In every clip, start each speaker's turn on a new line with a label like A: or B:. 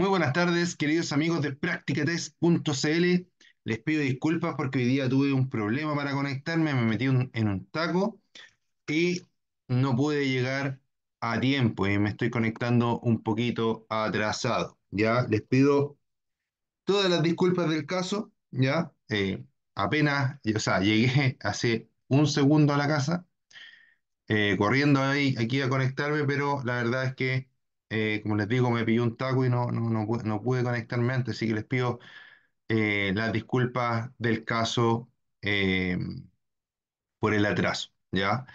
A: Muy buenas tardes, queridos amigos de practicatest.cl. Les pido disculpas porque hoy día tuve un problema para conectarme, me metí en un taco y no pude llegar a tiempo y me estoy conectando un poquito atrasado. Ya les pido todas las disculpas del caso, ya eh, apenas, o sea, llegué hace un segundo a la casa, eh, corriendo ahí, aquí a conectarme, pero la verdad es que eh, como les digo, me pilló un taco y no, no, pude conectarme antes, así que les pido eh, las disculpas del caso eh, por el atraso, ¿ya?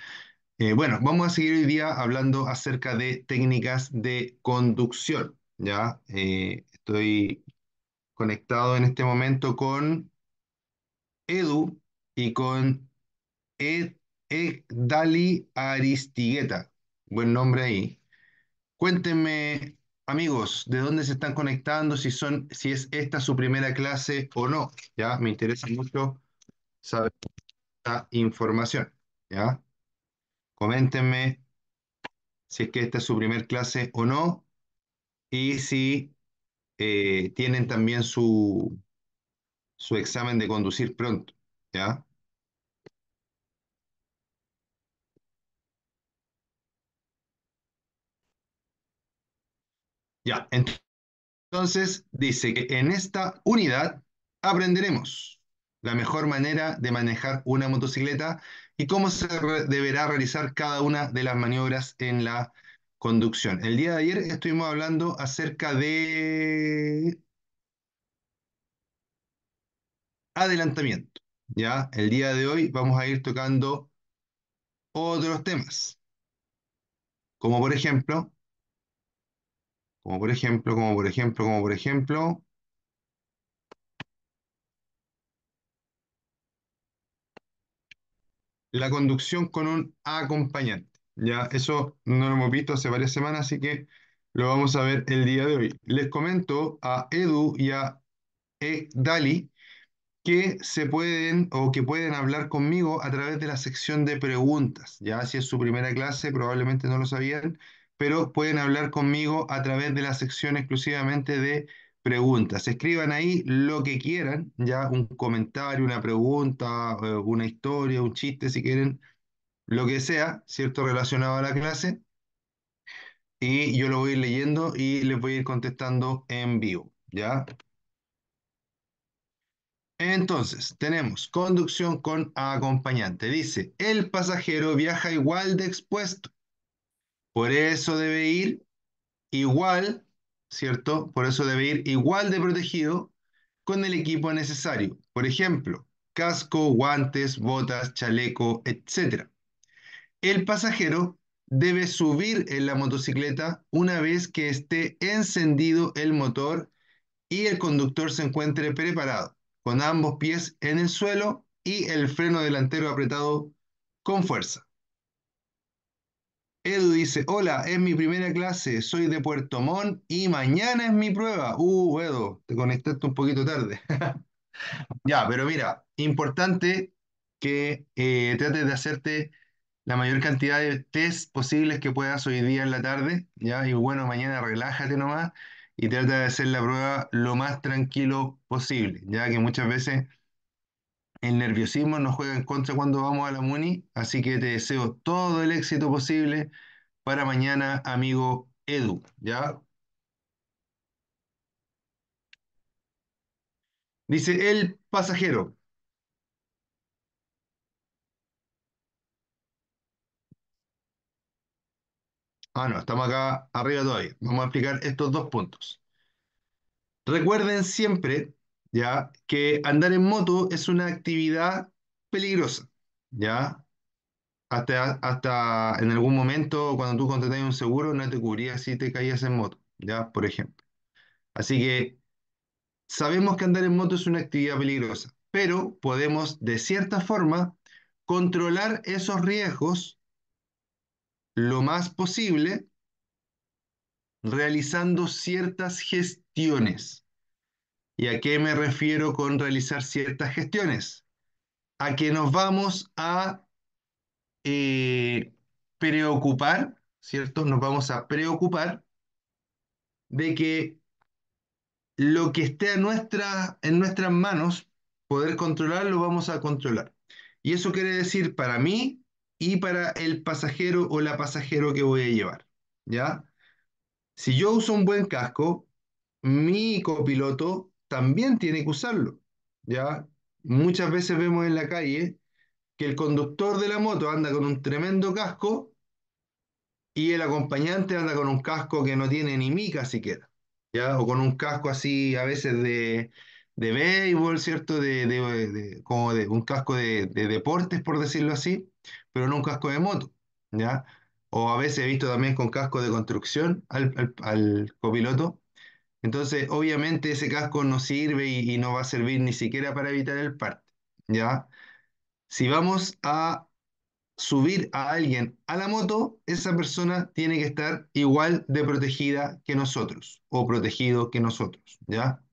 A: bueno, vamos a seguir hoy día hablando acerca de técnicas de conducción, ¿ya? estoy conectado en este momento con Edu y con Ed, Aristigueta. Buen nombre ahí. Cuéntenme, amigos, de dónde se están conectando, si son, si es esta su primera clase o no. Ya, me interesa mucho saber esta información. Ya, coméntenme si es que esta es su primer clase o no y si eh, tienen también su, su examen de conducir pronto. ¿Ya? Ya, entonces dice que en esta unidad aprenderemos la mejor manera de manejar una motocicleta y cómo se deberá realizar cada una de las maniobras en la conducción. El día de ayer estuvimos hablando acerca de adelantamiento. Ya, el día de hoy vamos a ir tocando otros temas, como por ejemplo como por ejemplo, como por ejemplo, como por ejemplo. La conducción con un acompañante. Ya, eso no lo hemos visto hace varias semanas, así que lo vamos a ver el día de hoy. Les comento a Edu y a e Dali que se pueden o que pueden hablar conmigo a través de la sección de preguntas. Ya si es su primera clase, probablemente no lo sabían, pero pueden hablar conmigo a través de la sección exclusivamente de preguntas. Escriban ahí lo que quieran, ya un comentario, una pregunta, eh, una historia, un chiste, si quieren, lo que sea, ¿cierto? Relacionado a la clase. Y yo lo voy a ir leyendo y les voy a ir contestando en vivo, ¿ya? Entonces, tenemos conducción con acompañante. Dice, el pasajero viaja igual de expuesto por eso debe ir igual, ¿cierto? Por eso debe ir igual de protegido con el equipo necesario. Por ejemplo, casco, guantes, botas, chaleco, etc. El pasajero debe subir en la motocicleta una vez que esté encendido el motor y el conductor se encuentre preparado, con ambos pies en el suelo y el freno delantero apretado con fuerza. Edu dice, hola, es mi primera clase, soy de Puerto Montt y mañana es mi prueba. Uh, Edu, te conectaste un poquito tarde. ya, pero mira, importante que eh, trates de hacerte la mayor cantidad de test posibles que puedas hoy día en la tarde, ¿ya? Y bueno, mañana relájate nomás y trata de hacer la prueba lo más tranquilo posible, ya que muchas veces el nerviosismo nos juega en contra cuando vamos a la Muni, así que te deseo todo el éxito posible para mañana, amigo Edu, ¿ya? Dice el pasajero. Ah, no, estamos acá arriba todavía. Vamos a explicar estos dos puntos. Recuerden siempre que andar en moto es una actividad peligrosa, ¿ya? Hasta, hasta en algún momento, cuando tú contratabas un seguro, no te cubrías si te caías en moto, ¿ya? Por ejemplo. Así que sabemos que andar en moto es una actividad peligrosa, pero podemos, de cierta forma, controlar esos riesgos lo más posible realizando ciertas gestiones. ¿Y a qué me refiero con realizar ciertas gestiones? A que nos vamos a eh, preocupar, ¿cierto? Nos vamos a preocupar de que lo que esté en nuestras manos, poder controlar, lo vamos a controlar. Y eso quiere decir para mí y para el pasajero o la pasajero que voy a llevar, ¿ya? Si yo uso un buen casco, mi copiloto también tiene que usarlo. ¿ya? Muchas veces vemos en la calle que el conductor de la moto anda con un tremendo casco y el acompañante anda con un casco que no tiene ni mica siquiera, ¿ya? o con un casco así a veces de, de béisbol, ¿cierto? De, como de un casco de, deportes, por decirlo así, pero no un casco de moto, ¿ya? O a veces he visto también con casco de construcción al copiloto, entonces, obviamente ese casco no sirve y, no va a servir ni siquiera para evitar el parte, ¿ya? Si vamos a subir a alguien a la moto, esa persona tiene que estar igual de protegida que nosotros o protegido que nosotros, ¿ya?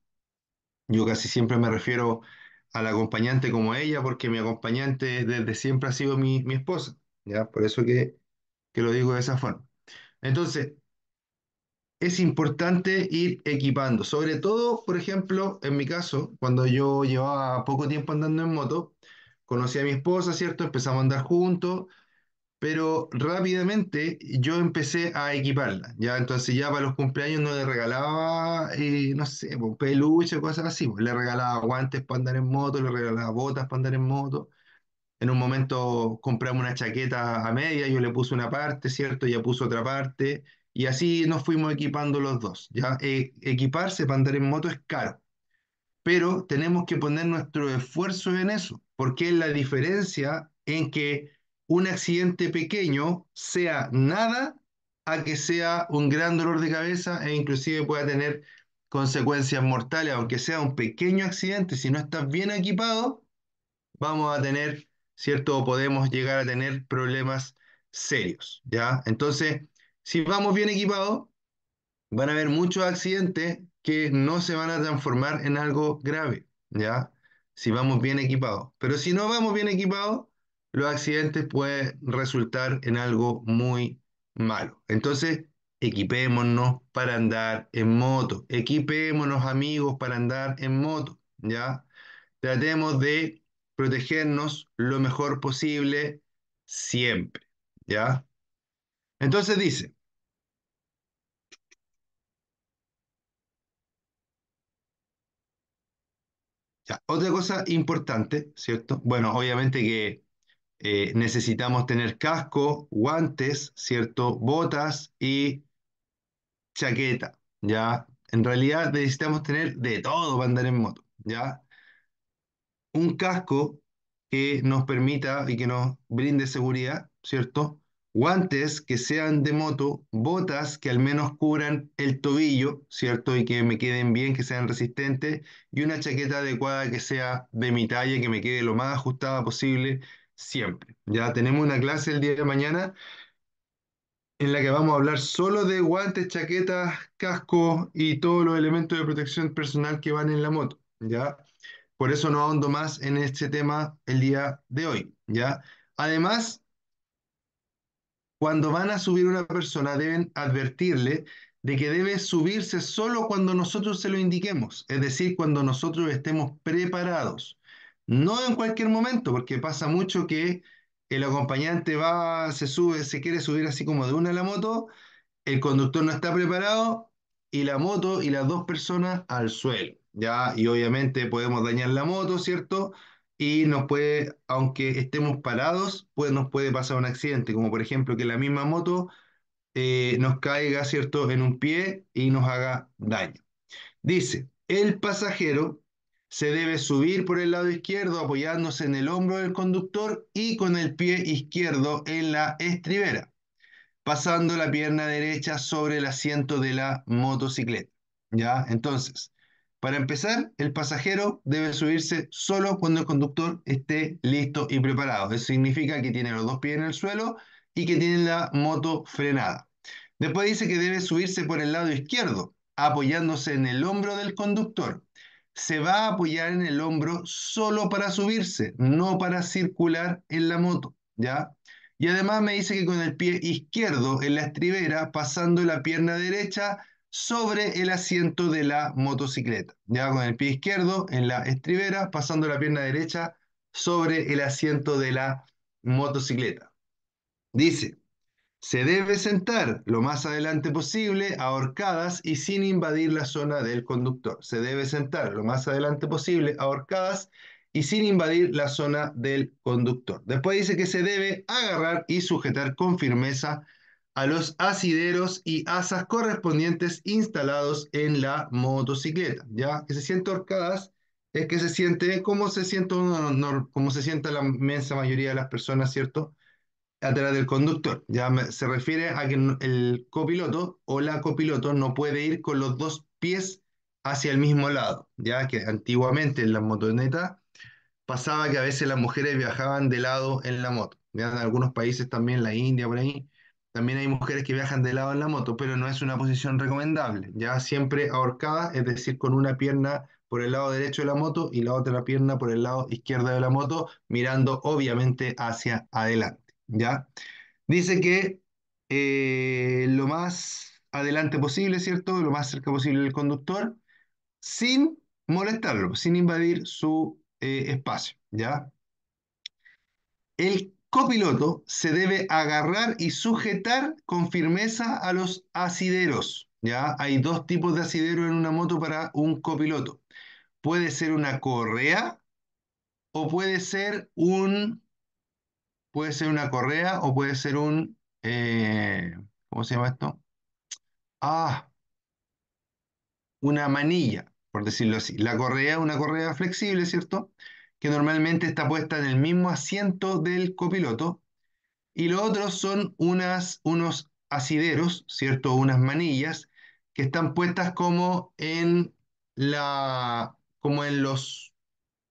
A: Yo casi siempre me refiero al acompañante como ella porque mi acompañante desde siempre ha sido mi, esposa, ¿ya? Por eso que, que lo digo de esa forma. Entonces, es importante ir equipando. Sobre todo, por ejemplo, en mi caso, cuando yo llevaba poco tiempo andando en moto, conocí a mi esposa, ¿cierto? Empezamos a andar juntos, pero rápidamente yo empecé a equiparla, ¿ya? Entonces ya para los cumpleaños no le regalaba, eh, no sé, peluche, cosas así, le regalaba guantes para andar en moto, le regalaba botas para andar en moto. En un momento compramos una chaqueta a media, yo le puse una parte, ¿cierto? ya puso otra parte y así nos fuimos equipando los dos. ¿ya? Eh, equiparse para andar en moto es caro, pero tenemos que poner nuestro esfuerzo en eso, porque es la diferencia en que un accidente pequeño sea nada a que sea un gran dolor de cabeza e inclusive pueda tener consecuencias mortales, aunque sea un pequeño accidente, si no estás bien equipado, vamos a tener, ¿cierto? podemos llegar a tener problemas serios, ¿ya? Entonces, si vamos bien equipados, van a haber muchos accidentes que no se van a transformar en algo grave, ¿ya? Si vamos bien equipados. Pero si no vamos bien equipados, los accidentes pueden resultar en algo muy malo. Entonces, equipémonos para andar en moto. Equipémonos, amigos, para andar en moto, ¿ya? Tratemos de protegernos lo mejor posible siempre, ¿ya? Entonces dice, ya, otra cosa importante, ¿cierto? Bueno, obviamente que eh, necesitamos tener casco, guantes, ¿cierto? Botas y chaqueta, ¿ya? En realidad necesitamos tener de todo para andar en moto, ¿ya? Un casco que nos permita y que nos brinde seguridad, ¿cierto? guantes que sean de moto, botas que al menos cubran el tobillo, ¿cierto? Y que me queden bien, que sean resistentes, y una chaqueta adecuada que sea de mi talla, que me quede lo más ajustada posible siempre. Ya tenemos una clase el día de mañana en la que vamos a hablar solo de guantes, chaquetas, casco y todos los elementos de protección personal que van en la moto, ¿ya? Por eso no ahondo más en este tema el día de hoy, ¿ya? Además, cuando van a subir una persona deben advertirle de que debe subirse solo cuando nosotros se lo indiquemos, es decir, cuando nosotros estemos preparados. No en cualquier momento, porque pasa mucho que el acompañante va, se sube, se quiere subir así como de una a la moto, el conductor no está preparado y la moto y las dos personas al suelo, ¿ya? Y obviamente podemos dañar la moto, ¿cierto? y nos puede, aunque estemos parados, pues nos puede pasar un accidente, como por ejemplo que la misma moto eh, nos caiga, ¿cierto?, en un pie y nos haga daño. Dice, el pasajero se debe subir por el lado izquierdo apoyándose en el hombro del conductor y con el pie izquierdo en la estribera, pasando la pierna derecha sobre el asiento de la motocicleta. ¿Ya? Entonces, para empezar, el pasajero debe subirse solo cuando el conductor esté listo y preparado. Eso significa que tiene los dos pies en el suelo y que tiene la moto frenada. Después dice que debe subirse por el lado izquierdo, apoyándose en el hombro del conductor. Se va a apoyar en el hombro solo para subirse, no para circular en la moto, ¿ya? Y además me dice que con el pie izquierdo en la estribera, pasando la pierna derecha, sobre el asiento de la motocicleta, ya con el pie izquierdo en la estribera, pasando la pierna derecha sobre el asiento de la motocicleta. Dice, se debe sentar lo más adelante posible, ahorcadas y sin invadir la zona del conductor. Se debe sentar lo más adelante posible, ahorcadas y sin invadir la zona del conductor. Después dice que se debe agarrar y sujetar con firmeza a los asideros y asas correspondientes instalados en la motocicleta. Ya que se siente horcadas es que se siente como se siente como se siente la inmensa mayoría de las personas, ¿cierto? Atrás del conductor. Ya se refiere a que el copiloto o la copiloto no puede ir con los dos pies hacia el mismo lado, ya que antiguamente en la motoneta pasaba que a veces las mujeres viajaban de lado en la moto. ¿ya? En algunos países también, la India por ahí, también hay mujeres que viajan de lado en la moto, pero no es una posición recomendable. Ya siempre ahorcada, es decir, con una pierna por el lado derecho de la moto y la otra pierna por el lado izquierdo de la moto, mirando obviamente hacia adelante. ¿ya? Dice que eh, lo más adelante posible, ¿cierto? Lo más cerca posible del conductor, sin molestarlo, sin invadir su eh, espacio, ¿ya? El copiloto se debe agarrar y sujetar con firmeza a los asideros. ¿ya? Hay dos tipos de asidero en una moto para un copiloto. Puede ser una correa o puede ser un... Puede ser una correa o puede ser un... Eh, ¿Cómo se llama esto? Ah, una manilla, por decirlo así. La correa, una correa flexible, ¿cierto? que normalmente está puesta en el mismo asiento del copiloto, y los otros son unas, unos asideros, ¿cierto? Unas manillas que están puestas como en, la, como en los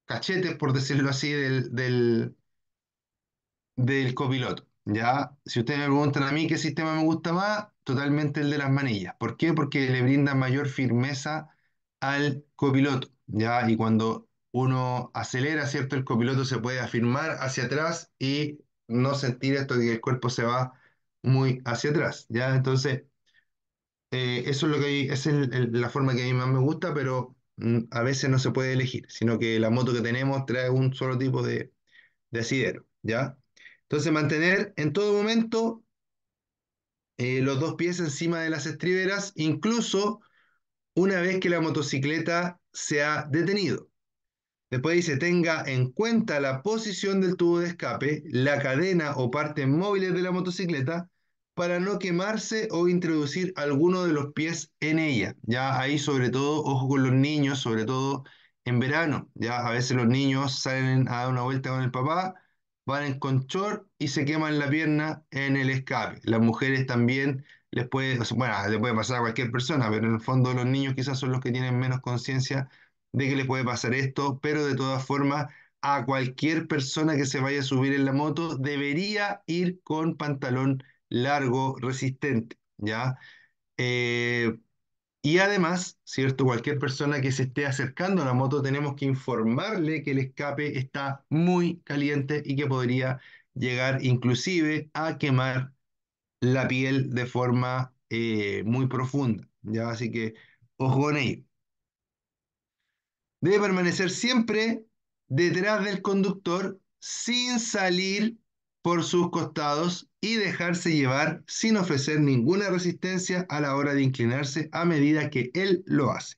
A: cachetes, por decirlo así, del, del, copiloto. ¿ya? Si ustedes me preguntan a mí qué sistema me gusta más, totalmente el de las manillas. ¿Por qué? Porque le brinda mayor firmeza al copiloto, ¿ya? Y cuando uno acelera, ¿cierto? El copiloto se puede afirmar hacia atrás y no sentir esto de que el cuerpo se va muy hacia atrás, ¿ya? Entonces, eh, eso es lo que esa es la forma que a mí más me gusta, pero mm, a veces no se puede elegir, sino que la moto que tenemos trae un solo tipo de, de asidero, ¿ya? Entonces, mantener en todo momento eh, los dos pies encima de las estriberas, incluso una vez que la motocicleta se ha detenido. Después dice, tenga en cuenta la posición del tubo de escape, la cadena o partes móviles de la motocicleta para no quemarse o introducir alguno de los pies en ella. Ya ahí sobre todo, ojo con los niños, sobre todo en verano. Ya a veces los niños salen a dar una vuelta con el papá, van en conchor y se queman la pierna en el escape. Las mujeres también les puede, bueno, les puede pasar a cualquier persona, pero en el fondo los niños quizás son los que tienen menos conciencia de que le puede pasar esto, pero de todas formas a cualquier persona que se vaya a subir en la moto debería ir con pantalón largo, resistente, ¿ya? Eh, y además, ¿cierto? Cualquier persona que se esté acercando a la moto tenemos que informarle que el escape está muy caliente y que podría llegar inclusive a quemar la piel de forma eh, muy profunda, ¿ya? Así que ojo con debe permanecer siempre detrás del conductor sin salir por sus costados y dejarse llevar sin ofrecer ninguna resistencia a la hora de inclinarse a medida que él lo hace.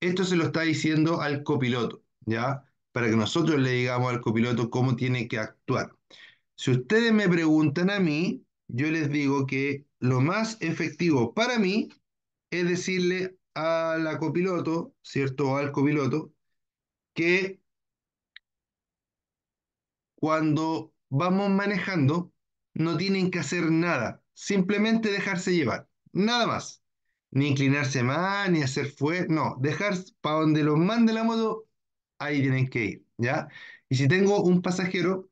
A: Esto se lo está diciendo al copiloto, ¿ya? Para que nosotros le digamos al copiloto cómo tiene que actuar. Si ustedes me preguntan a mí, yo les digo que lo más efectivo para mí es decirle a la copiloto, ¿cierto? Al copiloto, que cuando vamos manejando no tienen que hacer nada, simplemente dejarse llevar, nada más. Ni inclinarse más, ni hacer fue... no, dejar para donde los mande la moto, ahí tienen que ir, ¿ya? Y si tengo un pasajero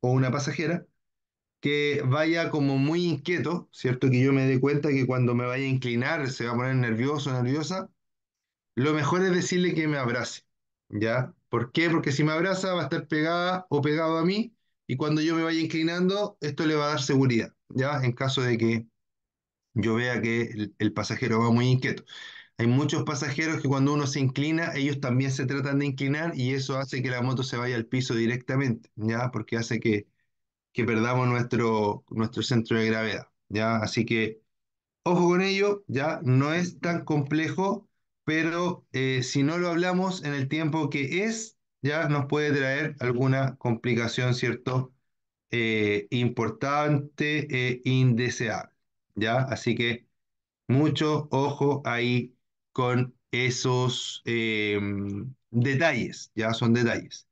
A: o una pasajera, que vaya como muy inquieto, ¿cierto? Que yo me dé cuenta que cuando me vaya a inclinar se va a poner nervioso, o nerviosa. Lo mejor es decirle que me abrace, ¿ya? ¿Por qué? Porque si me abraza va a estar pegada o pegado a mí y cuando yo me vaya inclinando, esto le va a dar seguridad, ¿ya? En caso de que yo vea que el, el pasajero va muy inquieto. Hay muchos pasajeros que cuando uno se inclina, ellos también se tratan de inclinar y eso hace que la moto se vaya al piso directamente, ¿ya? Porque hace que que perdamos nuestro, nuestro centro de gravedad. ¿ya? Así que ojo con ello, ya no es tan complejo, pero eh, si no lo hablamos en el tiempo que es, ya nos puede traer alguna complicación, ¿cierto? Eh, importante e indeseable, ¿ya? Así que mucho ojo ahí con esos em, detalles, ya son detalles.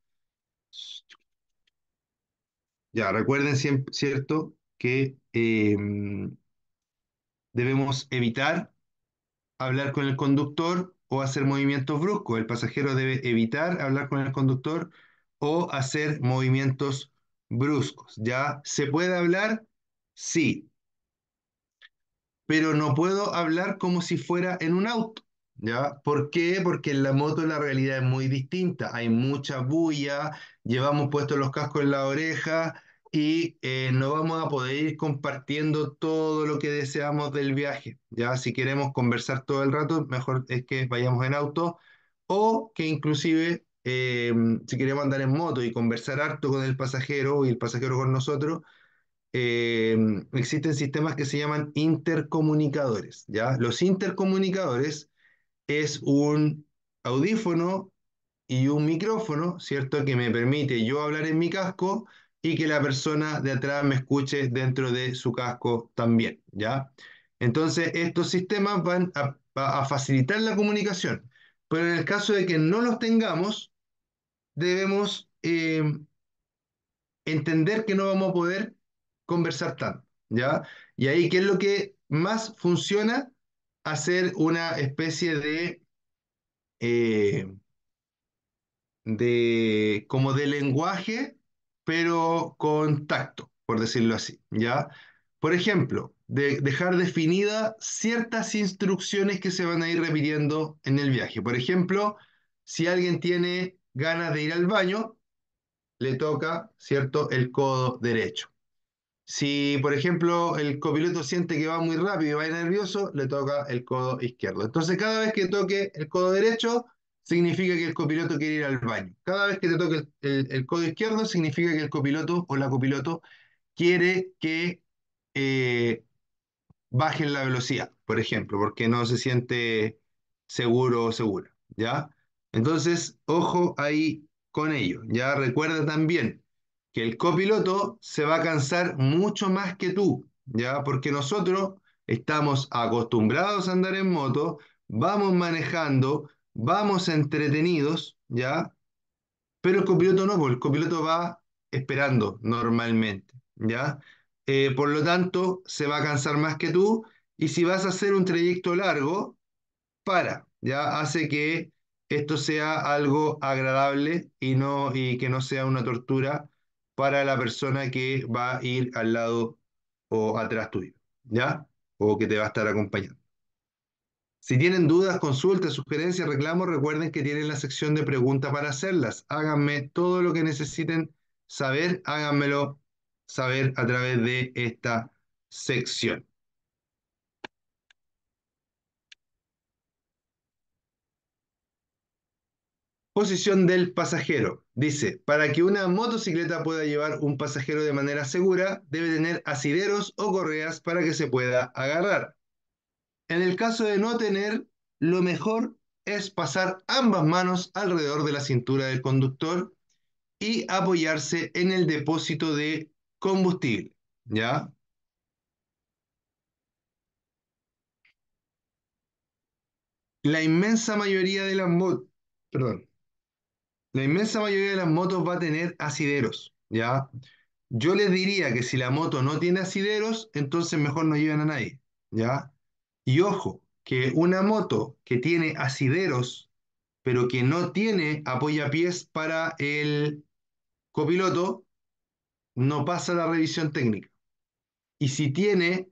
A: Ya, recuerden, siempre, ¿cierto? Que em, debemos evitar hablar con el conductor o hacer movimientos bruscos. El pasajero debe evitar hablar con el conductor o hacer movimientos bruscos. ¿Ya se puede hablar? Sí. Pero no puedo hablar como si fuera en un auto. ¿Ya? ¿Por qué? Porque en la moto la realidad es muy distinta. Hay mucha bulla, llevamos puestos los cascos en la oreja y eh, no vamos a poder ir compartiendo todo lo que deseamos del viaje. Ya si queremos conversar todo el rato, mejor es que vayamos en auto o que inclusive eh, si queremos andar en moto y conversar harto con el pasajero y el pasajero con nosotros, eh, existen sistemas que se llaman intercomunicadores. ¿ya? Los intercomunicadores es un audífono y un micrófono, ¿cierto? Que me permite yo hablar en mi casco y que la persona de atrás me escuche dentro de su casco también, ¿ya? Entonces, estos sistemas van a, facilitar la comunicación, pero en el caso de que no los tengamos, debemos eh, entender que no vamos a poder conversar tanto, ¿ya? Y ahí, ¿qué es lo que más funciona? Hacer una especie de... Eh, de, como de lenguaje, pero con tacto, por decirlo así, ¿ya? Por ejemplo, de dejar definidas ciertas instrucciones que se van a ir repitiendo en el viaje. Por ejemplo, si alguien tiene ganas de ir al baño, le toca, ¿cierto?, el codo derecho. Si, por ejemplo, el copiloto siente que va muy rápido y va nervioso, le toca el codo izquierdo. Entonces, cada vez que toque el codo derecho, significa que el copiloto quiere ir al baño. Cada vez que te toque el, codo izquierdo, significa que el copiloto o la copiloto quiere que eh, baje bajen la velocidad, por ejemplo, porque no se siente seguro o segura, ¿ya? Entonces, ojo ahí con ello, ¿ya? Recuerda también que el copiloto se va a cansar mucho más que tú, ¿ya? Porque nosotros estamos acostumbrados a andar en moto, vamos manejando, vamos entretenidos, ¿ya? Pero el copiloto no, porque el copiloto va esperando normalmente, ¿ya? Eh, por lo tanto, se va a cansar más que tú y si vas a hacer un trayecto largo, para, ¿ya? Hace que esto sea algo agradable y, no, y que no sea una tortura para la persona que va a ir al lado o atrás tuyo, ¿ya? O que te va a estar acompañando. Si tienen dudas, consultas, sugerencias, reclamos, recuerden que tienen la sección de preguntas para hacerlas. Háganme todo lo que necesiten saber, háganmelo saber a través de esta sección. Posición del pasajero. Dice, para que una motocicleta pueda llevar un pasajero de manera segura, debe tener asideros o correas para que se pueda agarrar. En el caso de no tener, lo mejor es pasar ambas manos alrededor de la cintura del conductor y apoyarse en el depósito de combustible, ¿ya? La inmensa mayoría de las motos, perdón, la inmensa mayoría de las motos va a tener asideros, ¿ya? Yo les diría que si la moto no tiene asideros, entonces mejor no lleven a nadie, ¿ya? Y ojo, que una moto que tiene asideros, pero que no tiene apoyapiés para el copiloto, no pasa la revisión técnica. Y si tiene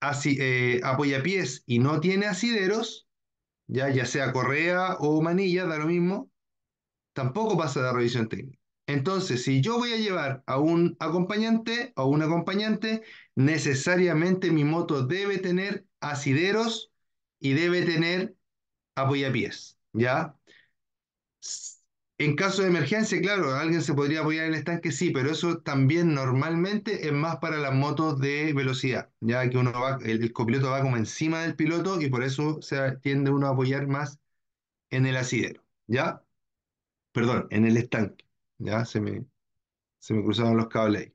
A: así, eh, apoyapiés y no tiene asideros, ya, ya sea correa o manilla, da lo mismo, tampoco pasa la revisión técnica. Entonces, si yo voy a llevar a un acompañante o un acompañante, necesariamente mi moto debe tener asideros y debe tener apoyapiés, ¿ya? En caso de emergencia, claro, alguien se podría apoyar en el estanque, sí, pero eso también normalmente es más para las motos de velocidad, ya que uno va, el, copiloto va como encima del piloto y por eso se tiende uno a apoyar más en el asidero, ¿ya? Perdón, en el estanque, ¿ya? Se me, se me cruzaron los cables ahí.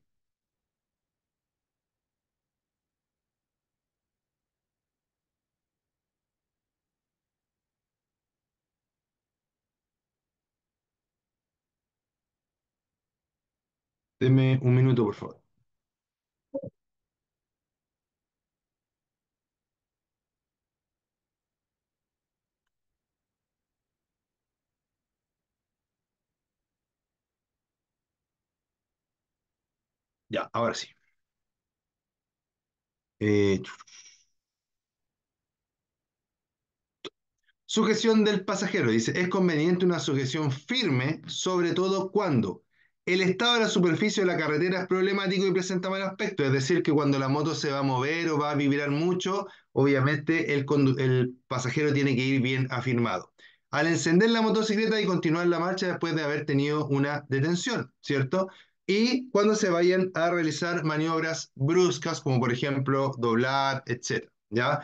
A: Deme un minuto, por favor. Ya, ahora sí. Eh, Sujeción del pasajero. Dice, es conveniente una sujeción firme, sobre todo cuando el estado de la superficie de la carretera es problemático y presenta mal aspecto, es decir, que cuando la moto se va a mover o va a vibrar mucho, obviamente el, pasajero tiene que ir bien afirmado. Al encender la motocicleta y continuar la marcha después de haber tenido una detención, ¿cierto? Y cuando se vayan a realizar maniobras bruscas, como por ejemplo doblar, etc. ¿ya?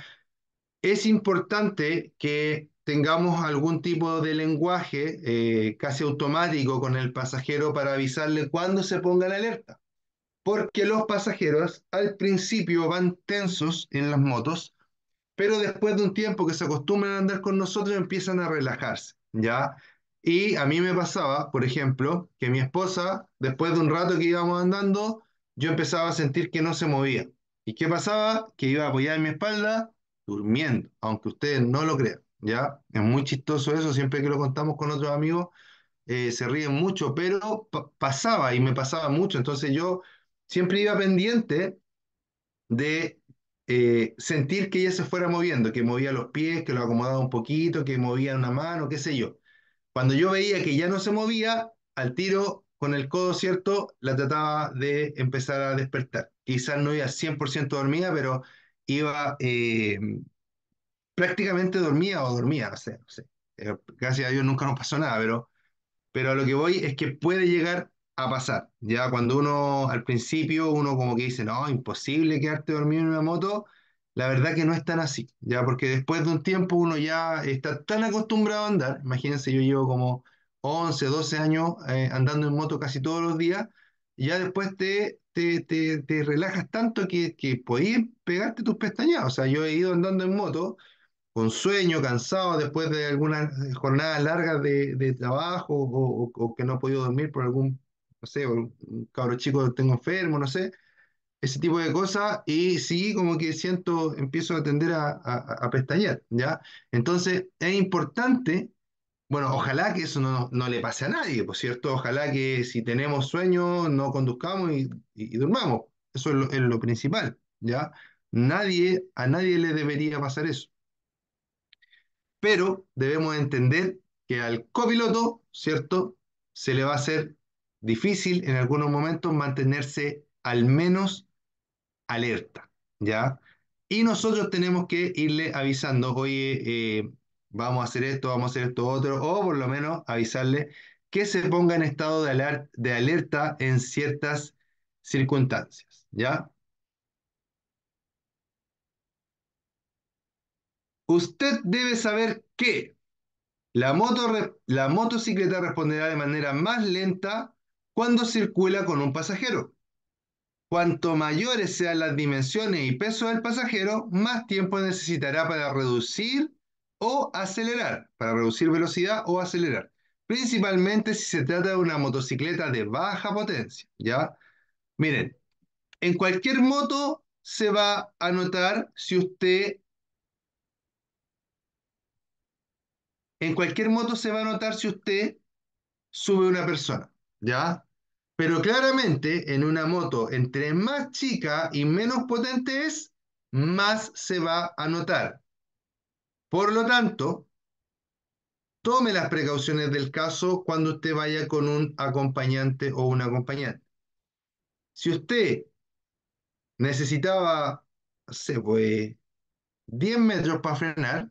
A: Es importante que tengamos algún tipo de lenguaje eh, casi automático con el pasajero para avisarle cuándo se ponga la alerta. Porque los pasajeros al principio van tensos en las motos, pero después de un tiempo que se acostumbran a andar con nosotros empiezan a relajarse, ¿ya? Y a mí me pasaba, por ejemplo, que mi esposa, después de un rato que íbamos andando, yo empezaba a sentir que no se movía. ¿Y qué pasaba? Que iba apoyada en mi espalda durmiendo, aunque ustedes no lo crean. ¿ya? Es muy chistoso eso, siempre que lo contamos con otros amigos, eh, se ríen mucho, pero pasaba y me pasaba mucho, entonces yo siempre iba pendiente de eh, sentir que ella se fuera moviendo, que movía los pies, que lo acomodaba un poquito, que movía una mano, qué sé yo. Cuando yo veía que ya no se movía, al tiro con el codo, ¿cierto? La trataba de empezar a despertar. Quizás no iba 100% dormida, pero iba eh, prácticamente dormía o dormía, no sé, no sé. gracias eh, a Dios nunca nos pasó nada, pero, pero a lo que voy es que puede llegar a pasar. Ya cuando uno, al principio, uno como que dice, no, imposible quedarte dormido en una moto, la verdad que no es tan así, ya porque después de un tiempo uno ya está tan acostumbrado a andar, imagínense, yo llevo como 11, 12 años eh, andando en moto casi todos los días, ya después te, te, te, relajas tanto que, que podías pegarte tus pestañas. O sea, yo he ido andando en moto con sueño, cansado después de algunas eh, jornadas largas de, trabajo o, que no he podido dormir por algún, no sé, un cabro chico tengo enfermo, no sé, ese tipo de cosas. Y sí, como que siento, empiezo a tender a, a, pestañear, ¿ya? Entonces, es importante bueno, ojalá que eso no, le pase a nadie, por pues, cierto. Ojalá que si tenemos sueño, no conduzcamos y, durmamos. Eso es lo, principal, ¿ya? Nadie, a nadie le debería pasar eso pero debemos entender que al copiloto, ¿cierto? Se le va a hacer difícil en algunos momentos mantenerse al menos alerta, ¿ya? Y nosotros tenemos que irle avisando, oye, eh, vamos a hacer esto, vamos a hacer esto otro, o por lo menos avisarle que se ponga en estado de, alerta en ciertas circunstancias, ¿ya? Usted debe saber que la, moto, la motocicleta responderá de manera más lenta cuando circula con un pasajero. Cuanto mayores sean las dimensiones y peso del pasajero, más tiempo necesitará para reducir o acelerar, para reducir velocidad o acelerar, principalmente si se trata de una motocicleta de baja potencia, ¿ya? Miren, en cualquier moto se va a notar si usted En cualquier moto se va a notar si usted sube una persona, ¿ya? Pero claramente en una moto, entre más chica y menos potente es, más se va a notar. Por lo tanto, tome las precauciones del caso cuando usted vaya con un acompañante o una acompañante. Si usted necesitaba, se fue, 10 metros para frenar,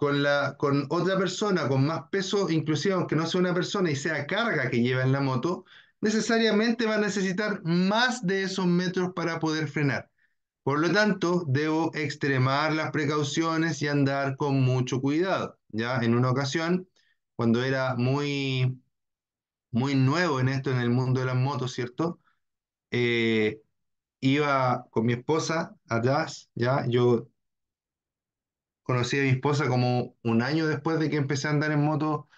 A: con, la, con otra persona con más peso, inclusive aunque no sea una persona y sea carga que lleva en la moto, necesariamente va a necesitar más de esos metros para poder frenar. Por lo tanto, debo extremar las precauciones y andar con mucho cuidado. Ya en una ocasión, cuando era muy, muy nuevo en esto, en el mundo de las motos, ¿cierto? Eh, iba con mi esposa atrás, ya yo conocí a mi esposa como un año después de que empecé a andar en moto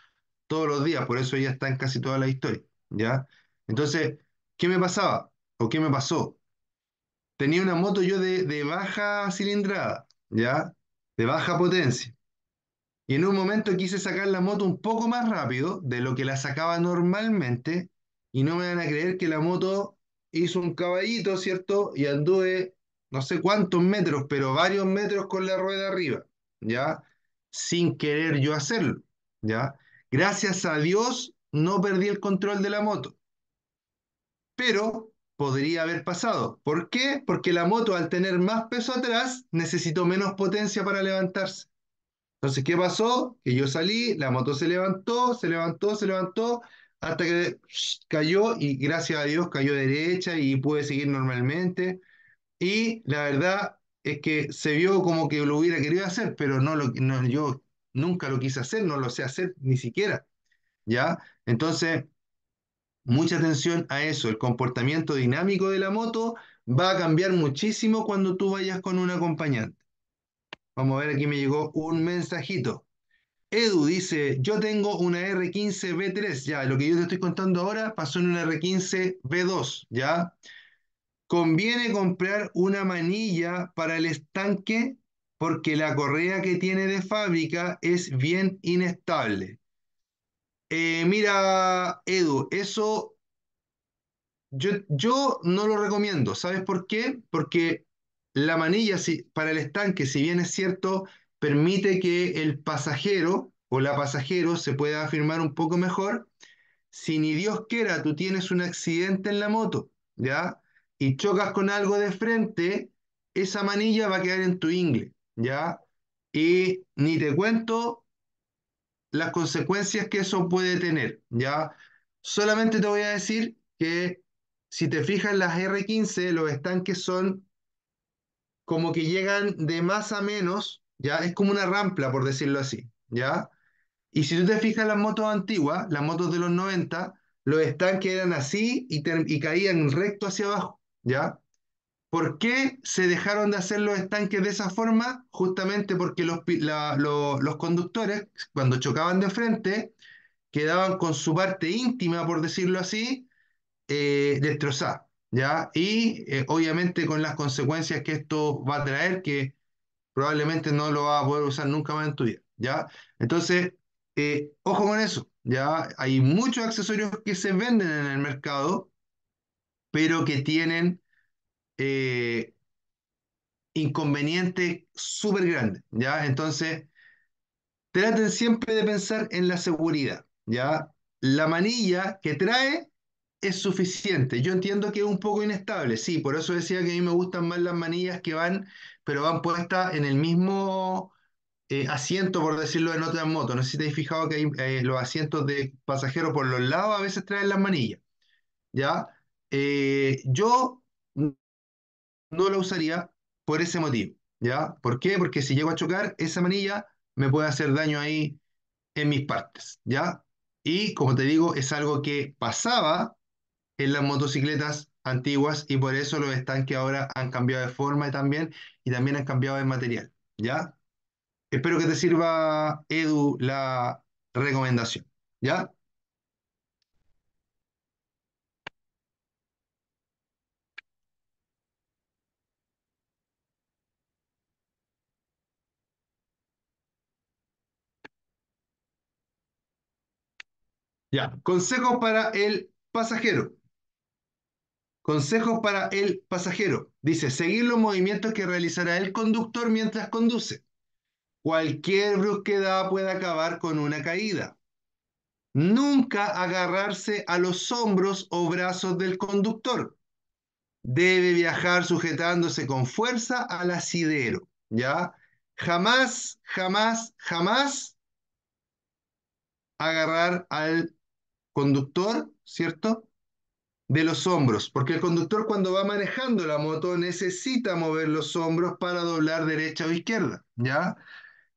A: todos los días, por eso ella está en casi toda la historia, ¿ya? Entonces, ¿qué me pasaba? ¿O qué me pasó? Tenía una moto yo de, baja cilindrada, ¿ya? De baja potencia. Y en un momento quise sacar la moto un poco más rápido de lo que la sacaba normalmente y no me van a creer que la moto hizo un caballito, ¿cierto? Y anduve no sé cuántos metros, pero varios metros con la rueda arriba. ¿ya? Sin querer yo hacerlo, ¿ya? Gracias a Dios no perdí el control de la moto, pero podría haber pasado. ¿Por qué? Porque la moto al tener más peso atrás necesitó menos potencia para levantarse. Entonces, ¿qué pasó? Que yo salí, la moto se levantó, se levantó, se levantó, hasta que cayó y gracias a Dios cayó derecha y pude seguir normalmente. Y la verdad, es que se vio como que lo hubiera querido hacer, pero no lo, yo nunca lo quise hacer, no lo sé hacer ni siquiera. ¿Ya? Entonces, mucha atención a eso. El comportamiento dinámico de la moto va a cambiar muchísimo cuando tú vayas con un acompañante. Vamos a ver, aquí me llegó un mensajito. Edu dice, yo tengo una R15 V3, ya, lo que yo te estoy contando ahora pasó en una R15 V2, ya conviene comprar una manilla para el estanque porque la correa que tiene de fábrica es bien inestable. Eh, mira, Edu, eso yo, yo, no lo recomiendo. ¿Sabes por qué? Porque la manilla para el estanque, si bien es cierto, permite que el pasajero o la pasajero se pueda afirmar un poco mejor. Si ni Dios quiera, tú tienes un accidente en la moto, ¿ya? y chocas con algo de frente, esa manilla va a quedar en tu ingle, ¿ya? Y ni te cuento las consecuencias que eso puede tener, ¿ya? Solamente te voy a decir que si te fijas las R15, los estanques son como que llegan de más a menos, ¿ya? Es como una rampla, por decirlo así, ¿ya? Y si tú te fijas las motos antiguas, las motos de los 90, los estanques eran así y caían recto hacia abajo, ¿ya? ¿Por qué se dejaron de hacer los estanques de esa forma? Justamente porque los, conductores, cuando chocaban de frente, quedaban con su parte íntima, por decirlo así, eh, destrozada, ¿ya? Y eh, obviamente con las consecuencias que esto va a traer, que probablemente no lo va a poder usar nunca más en tu vida, ¿ya? Entonces, eh, ojo con eso, ¿ya? Hay muchos accesorios que se venden en el mercado pero que tienen eh, inconvenientes súper grandes, ¿ya? Entonces, traten siempre de pensar en la seguridad, ¿ya? La manilla que trae es suficiente. Yo entiendo que es un poco inestable, sí, por eso decía que a mí me gustan más las manillas que van, pero van puestas en el mismo eh, asiento, por decirlo, en otra moto. No sé si te has fijado que eh, los asientos de pasajeros por los lados a veces traen las manillas, ¿ya? Eh, yo no la usaría por ese motivo, ¿ya? ¿Por qué? Porque si llego a chocar, esa manilla me puede hacer daño ahí en mis partes, ¿ya? Y como te digo, es algo que pasaba en las motocicletas antiguas y por eso los estanques ahora han cambiado de forma también, y también han cambiado de material, ¿ya? Espero que te sirva, Edu, la recomendación, ¿ya? Ya, consejos para el pasajero. Consejos para el pasajero. Dice, seguir los movimientos que realizará el conductor mientras conduce. Cualquier brusquedad puede acabar con una caída. Nunca agarrarse a los hombros o brazos del conductor. Debe viajar sujetándose con fuerza al asidero. ¿Ya? Jamás, jamás, jamás agarrar al conductor, ¿cierto? De los hombros, porque el conductor cuando va manejando la moto necesita mover los hombros para doblar derecha o izquierda, ¿ya?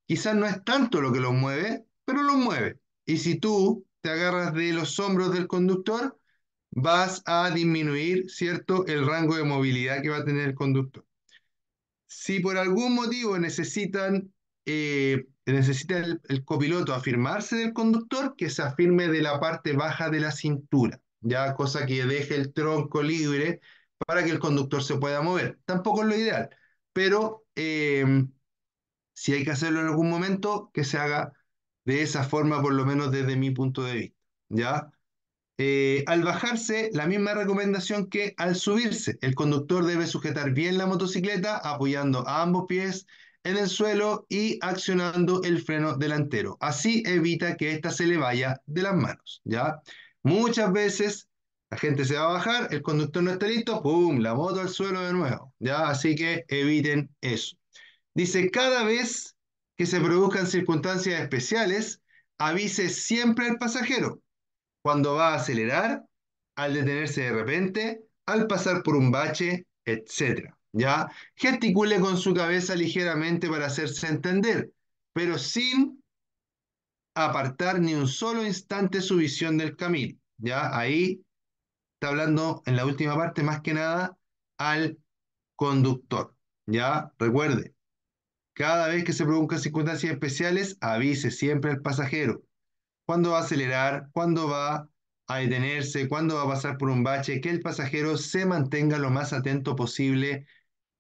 A: Quizás no es tanto lo que los mueve, pero los mueve. Y si tú te agarras de los hombros del conductor, vas a disminuir, ¿cierto?, el rango de movilidad que va a tener el conductor. Si por algún motivo necesitan eh, necesita el, copiloto afirmarse del conductor que se afirme de la parte baja de la cintura, ya cosa que deje el tronco libre para que el conductor se pueda mover. Tampoco es lo ideal, pero em, si hay que hacerlo en algún momento, que se haga de esa forma, por lo menos desde mi punto de vista. ¿ya? Eh, al bajarse, la misma recomendación que al subirse, el conductor debe sujetar bien la motocicleta apoyando a ambos pies en el suelo y accionando el freno delantero. Así evita que ésta se le vaya de las manos, ¿ya? Muchas veces la gente se va a bajar, el conductor no está listo, ¡pum! La moto al suelo de nuevo, ¿ya? Así que eviten eso. Dice, cada vez que se produzcan circunstancias especiales, avise siempre al pasajero. Cuando va a acelerar, al detenerse de repente, al pasar por un bache, etc. ¿ya? Gesticule con su cabeza ligeramente para hacerse entender, pero sin apartar ni un solo instante su visión del camino, ¿ya? Ahí está hablando en la última parte más que nada al conductor, ¿ya? Recuerde, cada vez que se produzcan circunstancias especiales, avise siempre al pasajero cuándo va a acelerar, cuándo va a detenerse, cuándo va a pasar por un bache, que el pasajero se mantenga lo más atento posible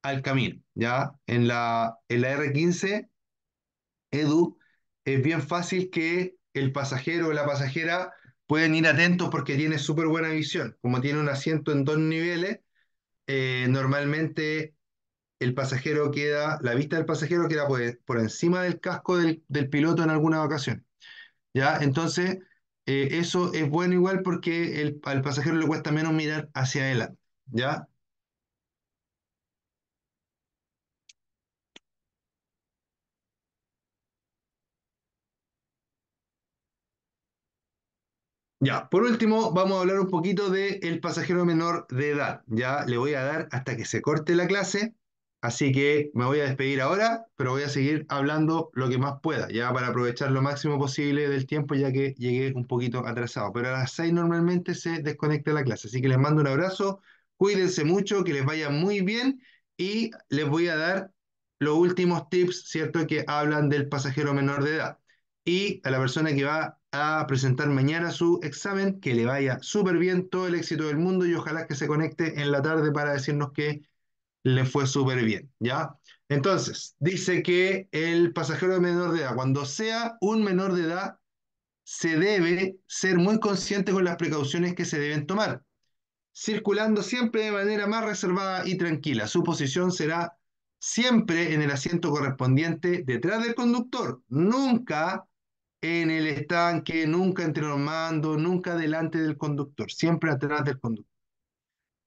A: al camino, ¿ya? En la, en la R15, Edu, es bien fácil que el pasajero o la pasajera pueden ir atentos porque tiene súper buena visión. Como tiene un asiento en dos niveles, eh, normalmente el pasajero queda, la vista del pasajero queda por, por encima del casco del, piloto en alguna ocasión. ¿Ya? Entonces, eh, eso es bueno igual porque el, al pasajero le cuesta menos mirar hacia adelante. ¿Ya? Ya, por último, vamos a hablar un poquito de pasajero menor de edad. Ya le voy a dar hasta que se corte la clase, así que me voy a despedir ahora, pero voy a seguir hablando lo que más pueda, ya para aprovechar lo máximo posible del tiempo, ya que llegué un poquito atrasado. Pero a las 6 normalmente se desconecta la clase, así que les mando un abrazo, cuídense mucho, que les vaya muy bien y les voy a dar los últimos tips, ¿cierto?, que hablan del pasajero menor de edad y a la persona que va a presentar mañana su examen, que le vaya súper bien, todo el éxito del mundo y ojalá que se conecte en la tarde para decirnos que le fue súper bien, ¿ya? Entonces, dice que el pasajero de menor de edad, cuando sea un menor de edad, se debe ser muy consciente con las precauciones que se deben tomar, circulando siempre de manera más reservada y tranquila. Su posición será siempre en el asiento correspondiente detrás del conductor, nunca en el estanque, nunca entre los mando, nunca delante del conductor, siempre atrás del conductor.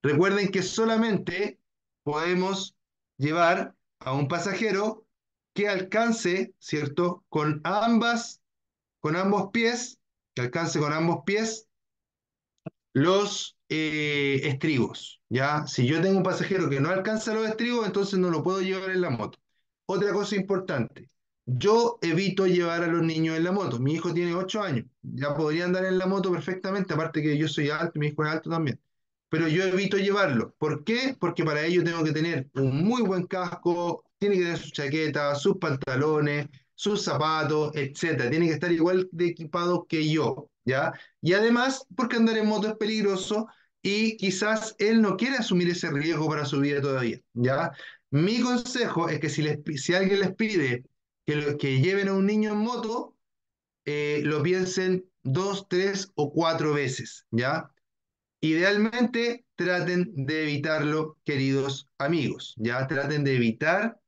A: Recuerden que solamente podemos llevar a un pasajero que alcance, ¿cierto? Con ambas, con ambos pies, que alcance con ambos pies los eh, estribos, ¿ya? Si yo tengo un pasajero que no alcanza los estribos, entonces no lo puedo llevar en la moto. Otra cosa importante, yo evito llevar a los niños en la moto. Mi hijo tiene 8 años. Ya podría andar en la moto perfectamente, aparte que yo soy alto, mi hijo es alto también. Pero yo evito llevarlo. ¿Por qué? Porque para ello tengo que tener un muy buen casco, tiene que tener su chaqueta, sus pantalones, sus zapatos, etcétera. Tiene que estar igual de equipado que yo, ¿ya? Y además, porque andar en moto es peligroso y quizás él no quiere asumir ese riesgo para su vida todavía, ¿ya? Mi consejo es que si, si alguien les pide que que lleven a un niño en moto eh, lo piensen dos, tres o cuatro veces, ¿ya? Idealmente traten de evitarlo, queridos amigos, ¿ya? Traten de evitar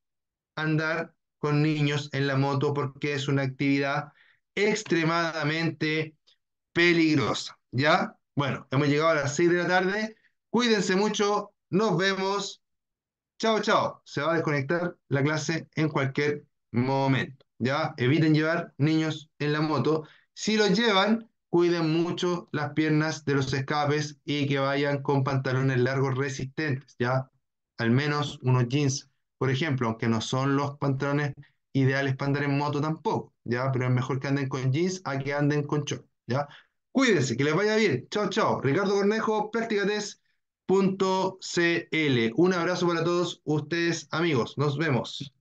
A: andar con niños en la moto porque es una actividad extremadamente peligrosa, ¿ya? Bueno, hemos llegado a las seis de la tarde. Cuídense mucho. Nos vemos. Chao, chao. Se va a desconectar la clase en cualquier momento. ¿Ya? Eviten llevar niños en la moto. Si los llevan, cuiden mucho las piernas de los escapes y que vayan con pantalones largos resistentes, ¿ya? Al menos unos jeans, por ejemplo, aunque no son los pantalones ideales para andar en moto tampoco, ¿ya? Pero es mejor que anden con jeans a que anden con shorts, ¿ya? Cuídense, que les vaya bien. Chao, chao. Ricardo Cornejo, practicates.cl. Un abrazo para todos ustedes, amigos. Nos vemos.